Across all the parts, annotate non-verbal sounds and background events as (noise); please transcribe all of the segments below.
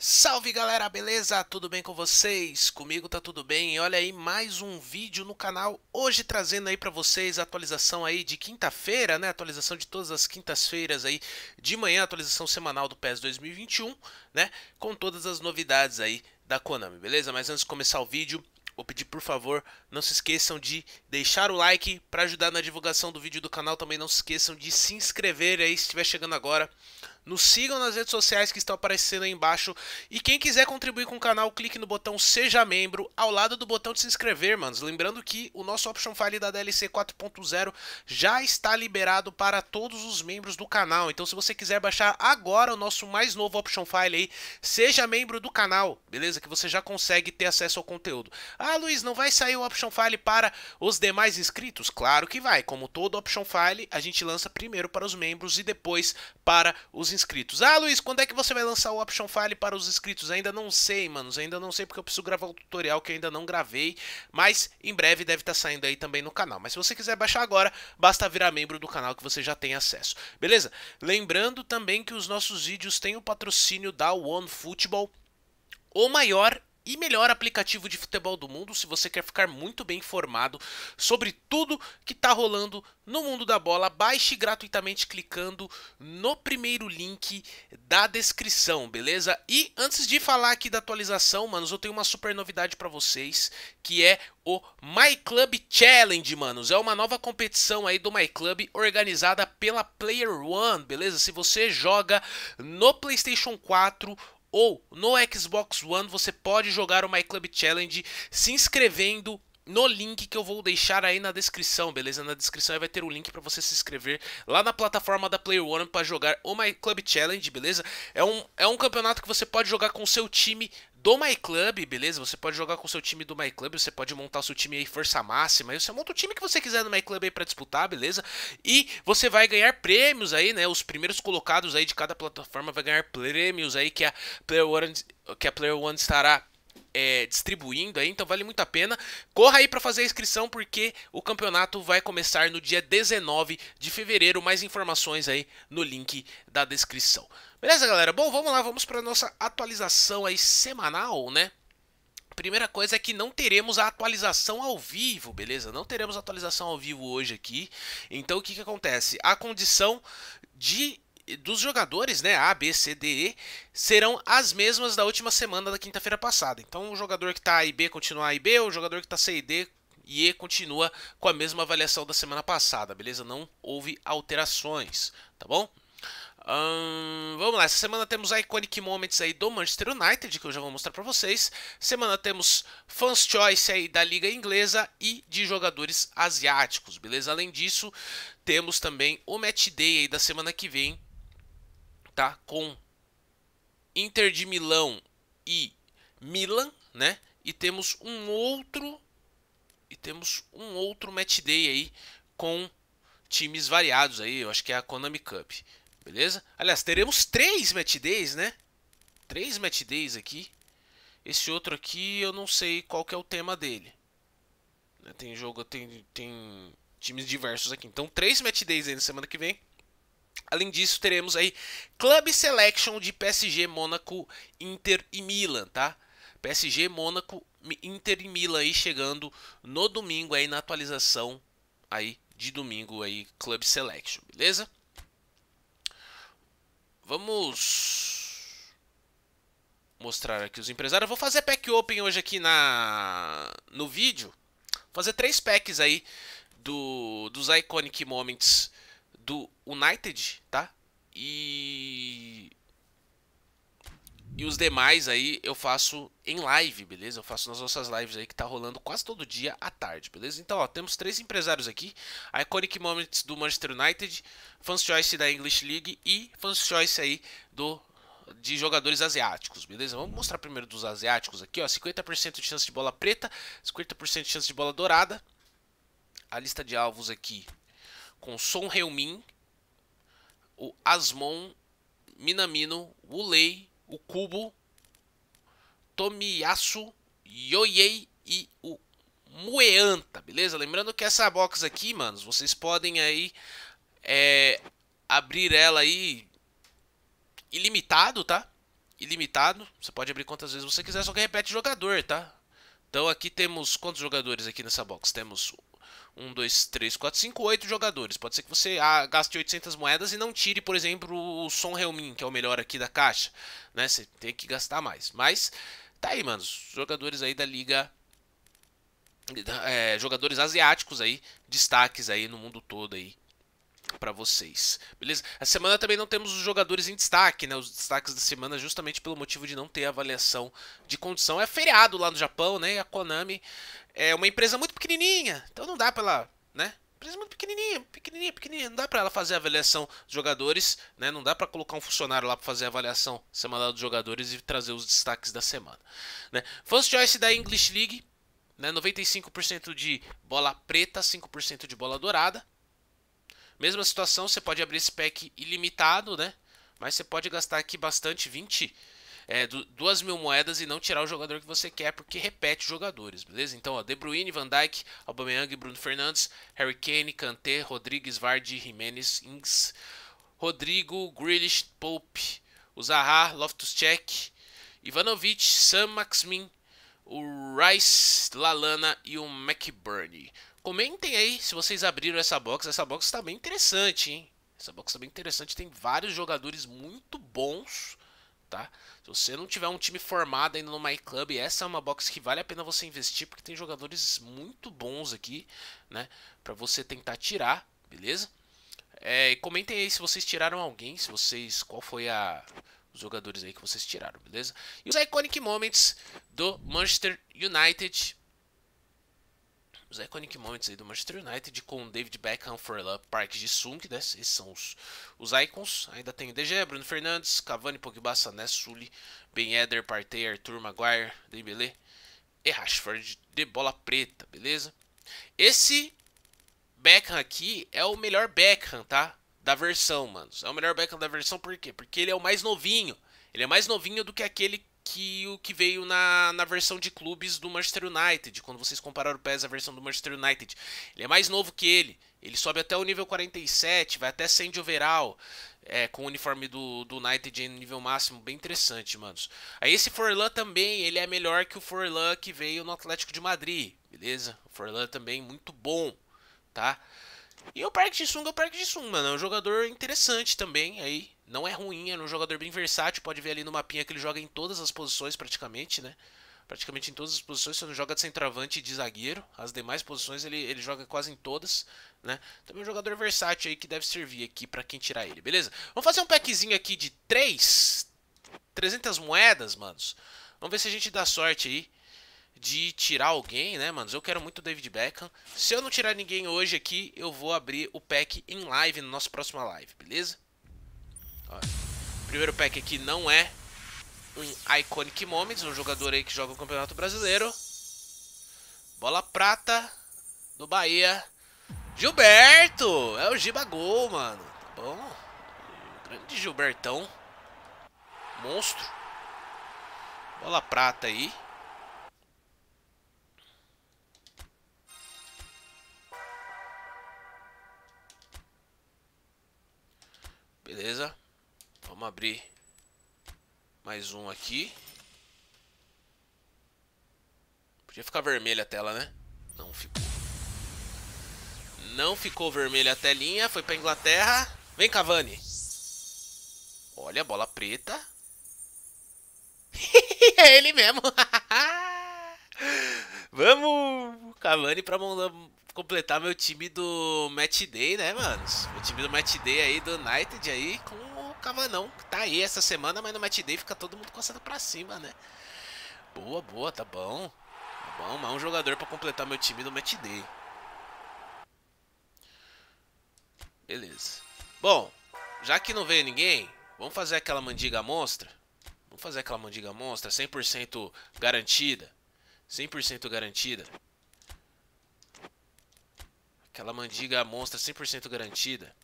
Salve galera, beleza? Tudo bem com vocês? Comigo tá tudo bem. E olha aí mais um vídeo no canal hoje trazendo aí para vocês a atualização aí de quinta-feira, né? Atualização de todas as quintas-feiras aí de manhã, atualização semanal do PES 2021, né? Com todas as novidades aí da Konami, beleza? Mas antes de começar o vídeo, vou pedir por favor, não se esqueçam de deixar o like para ajudar na divulgação do vídeo do canal, também não se esqueçam de se inscrever aí se estiver chegando agora nos sigam nas redes sociais que estão aparecendo aí embaixo. E quem quiser contribuir com o canal, clique no botão Seja Membro ao lado do botão de se inscrever, manos. Lembrando que o nosso Option File da DLC 4.0 já está liberado para todos os membros do canal. Então se você quiser baixar agora o nosso mais novo Option File aí, seja membro do canal, beleza? Que você já consegue ter acesso ao conteúdo. Ah, Luiz, não vai sair o Option File para os demais inscritos? Claro que vai. Como todo Option File, a gente lança primeiro para os membros e depois para os inscritos inscritos. Ah, Luiz, quando é que você vai lançar o Option File para os inscritos? Ainda não sei, manos. Ainda não sei porque eu preciso gravar o tutorial que eu ainda não gravei. Mas em breve deve estar tá saindo aí também no canal. Mas se você quiser baixar agora, basta virar membro do canal que você já tem acesso. Beleza? Lembrando também que os nossos vídeos têm o patrocínio da One Football o maior e melhor aplicativo de futebol do mundo se você quer ficar muito bem informado sobre tudo que está rolando no mundo da bola. Baixe gratuitamente clicando no primeiro link da descrição, beleza? E antes de falar aqui da atualização, manos, eu tenho uma super novidade para vocês, que é o My Club Challenge, manos. É uma nova competição aí do My Club organizada pela Player One, beleza? Se você joga no PlayStation 4 ou no Xbox One você pode jogar o MyClub Club Challenge se inscrevendo no link que eu vou deixar aí na descrição, beleza? Na descrição aí vai ter o link para você se inscrever lá na plataforma da Player One para jogar o My Club Challenge, beleza? É um, é um campeonato que você pode jogar com o seu time do My Club, beleza? Você pode jogar com seu time do My Club, você pode montar o seu time aí força máxima, aí você monta o time que você quiser no My Club aí para disputar, beleza? E você vai ganhar prêmios aí, né? Os primeiros colocados aí de cada plataforma vai ganhar prêmios aí que a Player One, que a Player One estará é, distribuindo aí, então vale muito a pena. Corra aí para fazer a inscrição porque o campeonato vai começar no dia 19 de fevereiro. Mais informações aí no link da descrição. Beleza, galera? Bom, vamos lá, vamos para nossa atualização aí semanal, né? Primeira coisa é que não teremos a atualização ao vivo, beleza? Não teremos atualização ao vivo hoje aqui. Então o que, que acontece? A condição de dos jogadores, né, A, B, C, D, E, serão as mesmas da última semana da quinta-feira passada. Então o jogador que está A e B continua A e B, o jogador que está C e D e continua com a mesma avaliação da semana passada, beleza? Não houve alterações, tá bom? vamos lá, essa semana temos Iconic Moments aí do Manchester United, que eu já vou mostrar para vocês. Semana temos Fans Choice aí da Liga Inglesa e de jogadores asiáticos, beleza? Além disso, temos também o Match Day aí da semana que vem, tá? Com Inter de Milão e Milan, né? E temos um outro e temos um outro Match Day aí com times variados aí, eu acho que é a Konami Cup. Beleza? Aliás, teremos três match days, né? Três match days aqui. Esse outro aqui, eu não sei qual que é o tema dele. Né, tem jogo, tem, tem times diversos aqui. Então, três match days aí na semana que vem. Além disso, teremos aí Club Selection de PSG, Mônaco, Inter e Milan, tá? PSG, Mônaco, Inter e Milan aí chegando no domingo aí na atualização aí de domingo aí Club Selection, beleza? Vamos mostrar aqui os empresários. Eu vou fazer pack open hoje aqui na no vídeo. Vou fazer três packs aí do, dos Iconic Moments do United, tá? E e os demais aí eu faço em live, beleza? Eu faço nas nossas lives aí que tá rolando quase todo dia à tarde, beleza? Então, ó, temos três empresários aqui: Iconic Moments do Manchester United, Fans Choice da English League e Fans Choice aí do de jogadores asiáticos, beleza? Vamos mostrar primeiro dos asiáticos aqui, ó, 50% de chance de bola preta, 50% de chance de bola dourada. A lista de alvos aqui com Son Heung-min, o Asmon, Minamino, Wulei, o Kubo, Tomiyasu, Yoyei e o Mueanta, beleza? Lembrando que essa box aqui, manos, vocês podem aí é, abrir ela aí ilimitado, tá? Ilimitado, você pode abrir quantas vezes você quiser, só que repete jogador, tá? Então aqui temos quantos jogadores aqui nessa box? Temos 1, 2, 3, 4, 5, 8 jogadores. Pode ser que você ah, gaste 800 moedas e não tire, por exemplo, o Son Helmin, que é o melhor aqui da caixa. Né? Você tem que gastar mais. Mas tá aí, mano. jogadores aí da liga... É, jogadores asiáticos aí, destaques aí no mundo todo aí para vocês. Beleza? A semana também não temos os jogadores em destaque, né? Os destaques da semana justamente pelo motivo de não ter avaliação de condição. É feriado lá no Japão, né? E a Konami é uma empresa muito pequenininha, então não dá para ela, né? Empresa muito pequenininha, pequenininha, pequenininha. Não dá para ela fazer a avaliação dos jogadores, né? Não dá para colocar um funcionário lá para fazer a avaliação semanal dos jogadores e trazer os destaques da semana, né? Fans Choice da English League, né? 95% de bola preta, 5% de bola dourada. Mesma situação, você pode abrir esse pack ilimitado, né? Mas você pode gastar aqui bastante 20, é, duas mil moedas e não tirar o jogador que você quer, porque repete jogadores, beleza? Então, ó, De Bruyne, Van Dijk, Aubameyang, Bruno Fernandes, Harry Kane, Kanté, Rodrigues, Vardy, Jimenez, Inks, Rodrigo, Grealish, Pope, Zaha, Loftus-Cheek, Ivanovic, Sam Maximin, o Rice, Lalana e o McBurney. Comentem aí se vocês abriram essa box. Essa box está bem interessante, hein? Essa box está bem interessante. Tem vários jogadores muito bons, tá? Se você não tiver um time formado ainda no My Club, essa é uma box que vale a pena você investir, porque tem jogadores muito bons aqui, né? Para você tentar tirar, beleza? É, comentem aí se vocês tiraram alguém, se vocês. Qual foi a. Os jogadores aí que vocês tiraram, beleza? E os Iconic Moments do Manchester United os iconic moments aí do Manchester United com David Beckham, Furlan, Park de sung né? Esses são os, os icons. Ainda tem DG, Bruno Fernandes, Cavani, Pogba, Sané, Sully, Ben Eder, Partey, Arthur, Maguire, Dembele e Rashford de bola preta, beleza? Esse Beckham aqui é o melhor Beckham, tá? Da versão, mano. É o melhor Beckham da versão por quê? Porque ele é o mais novinho. Ele é mais novinho do que aquele que o que veio na, na versão de clubes do Manchester United. Quando vocês compararam o PES à versão do Manchester United, ele é mais novo que ele. Ele sobe até o nível 47, vai até 100 de overall, é, com o uniforme do, do United em nível máximo. Bem interessante, manos. Aí esse Forlan também, ele é melhor que o Forlan que veio no Atlético de Madrid, beleza? O Forlan também muito bom, tá? E o Park ji é o Park ji mano. É um jogador interessante também aí. Não é ruim, é um jogador bem versátil. Pode ver ali no mapinha que ele joga em todas as posições praticamente, né? Praticamente em todas as posições, você não joga de centroavante e de zagueiro. As demais posições ele, ele joga quase em todas, né? Também é um jogador versátil aí que deve servir aqui para quem tirar ele, beleza? Vamos fazer um packzinho aqui de 3, 300 moedas, manos. Vamos ver se a gente dá sorte aí de tirar alguém, né, manos? Eu quero muito o David Beckham. Se eu não tirar ninguém hoje aqui, eu vou abrir o pack em live, na nossa próxima live, beleza? Primeiro pack aqui não é um Iconic Moments, um jogador aí que joga o Campeonato Brasileiro. Bola prata do Bahia. Gilberto! É o Giba Gol, mano. Tá bom? Grande Gilbertão. Monstro. Bola prata aí. abrir mais um aqui. Podia ficar vermelha a tela, né? Não ficou. Não ficou vermelha a telinha. Foi pra Inglaterra. Vem, Cavani. Olha, bola preta. (laughs) é ele mesmo. (laughs) Vamos, Cavani pra Mongol completar meu time do Match Day, né, mano? O time do Match Day aí, do United aí, com o Cavanão, que tá aí essa semana, mas no Match Day fica todo mundo coçando pra cima, né? Boa, boa, tá bom. Tá bom, mas um jogador pra completar meu time do Match Day. Beleza. Bom, já que não veio ninguém, vamos fazer aquela mandiga monstra. Vamos fazer aquela mandiga monstra, 100% garantida. 100% garantida. Aquela mandiga monstra 100% garantida.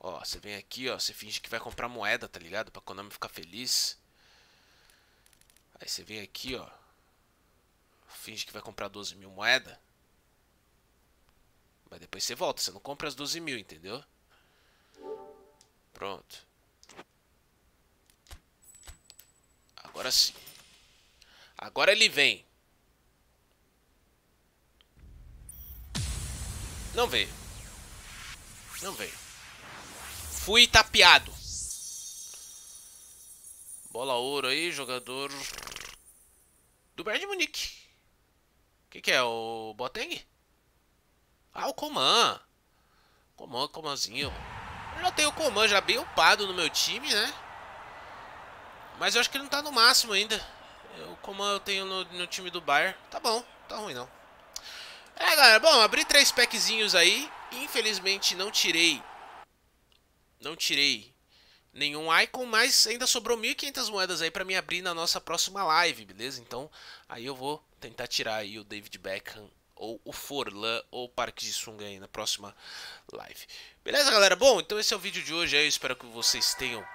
Ó, você vem aqui, ó, você finge que vai comprar moeda, tá ligado? Pra Konami ficar feliz. Aí você vem aqui, ó. Finge que vai comprar 12 mil moeda. Mas depois você volta, você não compra as 12 mil, entendeu? Pronto. Agora sim. Agora ele vem. Não veio. Não veio. Fui tapeado. Bola ouro aí, jogador do Bayern de Munique. O que, que, é? O Boteng? Ah, o Coman. Coman, Comanzinho. Eu já tenho o Coman já bem upado no meu time, né? Mas eu acho que ele não tá no máximo ainda. Eu, como eu tenho no, no time do Bayern, tá bom, tá ruim não. É, galera, bom, abri três packzinhos aí. Infelizmente não tirei. Não tirei nenhum icon, mas ainda sobrou 1.500 moedas aí para me abrir na nossa próxima live, beleza? Então, aí eu vou tentar tirar aí o David Beckham ou o Forlan ou o Parque de Sunga aí na próxima live. Beleza, galera? Bom, então esse é o vídeo de hoje aí. Eu espero que vocês tenham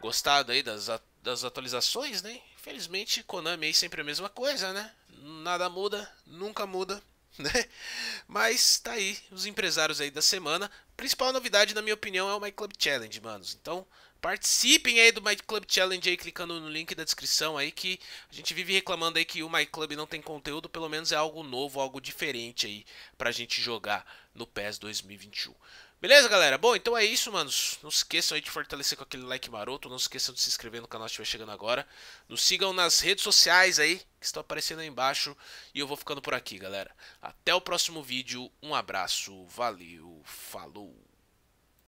gostado aí das, das atualizações, né? Felizmente, Konami aí sempre é a mesma coisa, né? Nada muda, nunca muda, (laughs) né? Mas tá aí os empresários aí da semana. A principal novidade, na minha opinião, é o My Club Challenge, manos. Então, Participem aí do My Club Challenge aí, clicando no link da descrição aí, que a gente vive reclamando aí que o My Club não tem conteúdo, pelo menos é algo novo, algo diferente aí pra gente jogar no PES 2021. Beleza, galera? Bom, então é isso, manos. Não se esqueçam aí de fortalecer com aquele like maroto. Não se esqueçam de se inscrever no canal se estiver chegando agora. Nos sigam nas redes sociais aí, que estão aparecendo aí embaixo. E eu vou ficando por aqui, galera. Até o próximo vídeo. Um abraço, valeu, falou.